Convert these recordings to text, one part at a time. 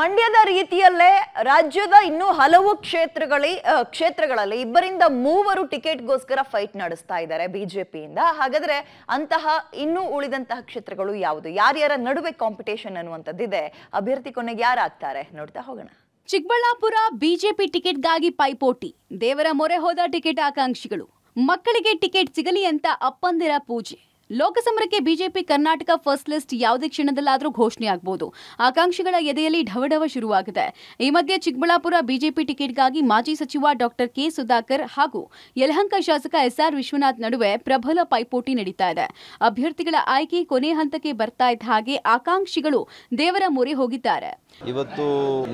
ಮಂಡ್ಯದ ರೀತಿಯಲ್ಲೇ ರಾಜ್ಯದ ಇನ್ನೂ ಹಲವು ಕ್ಷೇತ್ರಗಳಿ ಕ್ಷೇತ್ರಗಳಲ್ಲಿ ಇಬ್ಬರಿಂದ ಮೂವರು ಟಿಕೆಟ್ಗೋಸ್ಕರ ಫೈಟ್ ನಡೆಸ್ತಾ ಇದ್ದಾರೆ ಬಿಜೆಪಿಯಿಂದ ಹಾಗಾದ್ರೆ ಅಂತಹ ಇನ್ನೂ ಉಳಿದಂತಹ ಕ್ಷೇತ್ರಗಳು ಯಾವುದು ಯಾರ್ಯಾರ ನಡುವೆ ಕಾಂಪಿಟೇಷನ್ ಅನ್ನುವಂಥದ್ದಿದೆ ಅಭ್ಯರ್ಥಿ ಕೊನೆಗೆ ಯಾರಾಗ್ತಾರೆ ನೋಡ್ತಾ ಹೋಗೋಣ ಚಿಕ್ಕಬಳ್ಳಾಪುರ ಬಿಜೆಪಿ ಟಿಕೆಟ್ಗಾಗಿ ಪೈಪೋಟಿ ದೇವರ ಮೊರೆ ಹೋದ ಟಿಕೆಟ್ ಆಕಾಂಕ್ಷಿಗಳು ಮಕ್ಕಳಿಗೆ ಟಿಕೆಟ್ ಸಿಗಲಿ ಅಂತ ಅಪ್ಪಂದಿರ ಪೂಜೆ ಲೋಕಸಮರಕ್ಕೆ ಬಿಜೆಪಿ ಕರ್ನಾಟಕ ಫಸ್ಟ್ ಲಿಸ್ಟ್ ಯಾವುದೇ ಕ್ಷಣದಲ್ಲಾದರೂ ಘೋಷಣೆಯಾಗಬಹುದು ಆಕಾಂಕ್ಷಿಗಳ ಎದೆಯಲ್ಲಿ ಢವಢವ ಶುರುವಾಗಿದೆ ಈ ಮಧ್ಯೆ ಚಿಕ್ಕಬಳ್ಳಾಪುರ ಬಿಜೆಪಿ ಟಿಕೆಟ್ಗಾಗಿ ಮಾಜಿ ಸಚಿವ ಡಾಕ್ಟರ್ ಕೆ ಸುಧಾಕರ್ ಹಾಗೂ ಯಲಹಂಕ ಶಾಸಕ ಎಸ್ಆರ್ ವಿಶ್ವನಾಥ್ ನಡುವೆ ಪ್ರಬಲ ಪೈಪೋಟಿ ನಡೀತಾ ಇದೆ ಅಭ್ಯರ್ಥಿಗಳ ಆಯ್ಕೆ ಕೊನೆ ಹಂತಕ್ಕೆ ಬರ್ತಾ ಇದ್ದ ಹಾಗೆ ಆಕಾಂಕ್ಷಿಗಳು ದೇವರ ಮೊರೆ ಹೋಗಿದ್ದಾರೆ ಇವತ್ತು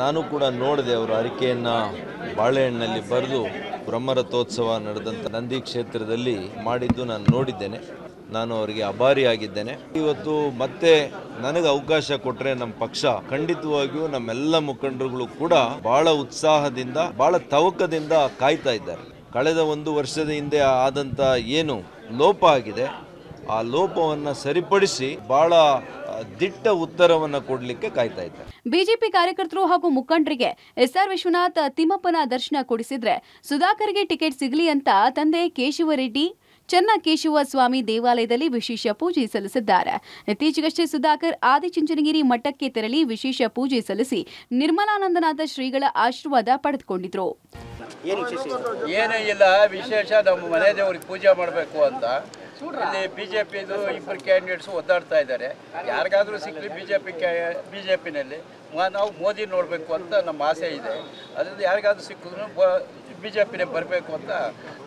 ನಾನು ಕೂಡ ನೋಡಿದೆ ಅರಿಕೆಯನ್ನ ಬಾಳೆಹಣ್ಣಲ್ಲಿ ಬರೆದು ಬ್ರಹ್ಮರಥೋತ್ಸವ ನಡೆದಂತ ನಂದಿ ಕ್ಷೇತ್ರದಲ್ಲಿ ಮಾಡಿದ್ದು ನಾನು ನೋಡಿದ್ದೇನೆ ನಾನು ಅವರಿಗೆ ಅಭಾರಿಯಾಗಿದ್ದೇನೆ ಇವತ್ತು ಮತ್ತೆ ನನಗೆ ಅವಕಾಶ ಕೊಟ್ಟರೆ ನಮ್ಮ ಪಕ್ಷ ಖಂಡಿತವಾಗಿಯೂ ನಮ್ಮೆಲ್ಲ ಮುಖಂಡರುಗಳು ಕೂಡ ಬಹಳ ಉತ್ಸಾಹದಿಂದ ಬಹಳ ತವಕದಿಂದ ಕಾಯ್ತಾ ಇದ್ದಾರೆ ಕಳೆದ ಒಂದು ವರ್ಷದ ಹಿಂದೆ ಆದಂತ ಏನು ಲೋಪ ಆಗಿದೆ ಆ ಲೋಪವನ್ನು ಸರಿಪಡಿಸಿ ಬಹಳ ದಿಟ್ಟ ಉತ್ತರವನ್ನು ಕೊಡಲಿಕ್ಕೆ ಕಾಯ್ತಾ ಇದ್ದಾರೆ ಬಿಜೆಪಿ ಕಾರ್ಯಕರ್ತರು ಹಾಗೂ ಮುಖಂಡರಿಗೆ ಎಸ್ಆರ್ ವಿಶ್ವನಾಥ್ ತಿಮ್ಮಪ್ಪನ ದರ್ಶನ ಕೊಡಿಸಿದ್ರೆ ಸುಧಾಕರ್ಗೆ ಟಿಕೆಟ್ ಸಿಗಲಿ ಅಂತ ತಂದೆ ಕೇಶವ ಚನ್ನಕೇಶವ ಸ್ವಾಮಿ ದೇವಾಲಯದಲ್ಲಿ ವಿಶೇಷ ಪೂಜೆ ಸಲ್ಲಿಸಿದ್ದಾರೆ ಇತ್ತೀಚೆಗಷ್ಟೇ ಸುಧಾಕರ್ ಆದಿಚುಂಚನಗಿರಿ ಮಠಕ್ಕೆ ತೆರಳಿ ವಿಶೇಷ ಪೂಜೆ ಸಲ್ಲಿಸಿ ನಿರ್ಮಲಾನಂದನಾಥ ಶ್ರೀಗಳ ಆಶೀರ್ವಾದ ಪಡೆದುಕೊಂಡಿದ್ರು ಏನೂ ಇಲ್ಲ ವಿಶೇಷ ನಮ್ಮ ಮನೆ ದೇವ್ರಿಗೆ ಪೂಜೆ ಮಾಡಬೇಕು ಅಂತ ಇಲ್ಲಿ ಬಿಜೆಪಿ ಇಬ್ಬರು ಕ್ಯಾಂಡಿಡೇಟ್ಸ್ ಒದ್ದಾಡ್ತಾ ಇದ್ದಾರೆ ಯಾರಿಗಾದ್ರೂ ಸಿಕ್ಕಲಿ ಬಿಜೆಪಿ ಬಿಜೆಪಿನಲ್ಲಿ ನಾವು ಮೋದಿ ನೋಡಬೇಕು ಅಂತ ನಮ್ಮ ಆಸೆ ಇದೆ ಅದರಿಂದ ಯಾರಿಗಾದ್ರೂ ಸಿಕ್ಕಿದ್ರು ಬಿ ಜೆ ಪಿನೇ ಬರಬೇಕು ಅಂತ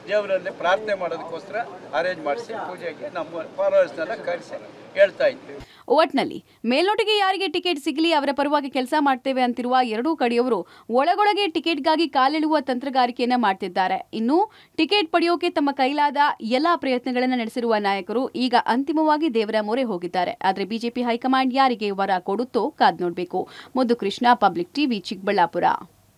ದೇವರಲ್ಲಿ ಪ್ರಾರ್ಥನೆ ಮಾಡೋದಕ್ಕೋಸ್ಕರ ಅರೇಂಜ್ ಮಾಡಿಸಿ ಪೂಜೆಗೆ ನಮ್ಮ ಫಾಲೋವರ್ಸ್ನೆಲ್ಲ ಕರೆಸಿ ಕೇಳ್ತಾ ಇದ್ದೇವೆ ಒಟ್ನಲ್ಲಿ ಮೇಲ್ನೋಟಿಗೆ ಯಾರಿಗೆ ಟಿಕೆಟ್ ಸಿಗಲಿ ಅವರ ಪರವಾಗಿ ಕೆಲಸ ಮಾಡ್ತೇವೆ ಅಂತಿರುವ ಎರಡೂ ಕಡೆಯವರು ಒಳಗೊಳಗೆ ಟಿಕೆಟ್ಗಾಗಿ ಕಾಲೆಳುವ ತಂತ್ರಗಾರಿಕೆಯನ್ನ ಮಾಡ್ತಿದ್ದಾರೆ ಇನ್ನು ಟಿಕೆಟ್ ಪಡೆಯೋಕೆ ತಮ್ಮ ಕೈಲಾದ ಎಲ್ಲಾ ಪ್ರಯತ್ನಗಳನ್ನು ನಡೆಸಿರುವ ನಾಯಕರು ಈಗ ಅಂತಿಮವಾಗಿ ದೇವರ ಮೊರೆ ಹೋಗಿದ್ದಾರೆ ಆದರೆ ಬಿಜೆಪಿ ಹೈಕಮಾಂಡ್ ಯಾರಿಗೆ ವರ ಕೊಡುತ್ತೋ ಕಾದ್ ನೋಡಬೇಕು ಮುದ್ದು ಕೃಷ್ಣ ಪಬ್ಲಿಕ್ ಟಿವಿ ಚಿಕ್ಕಬಳ್ಳಾಪುರ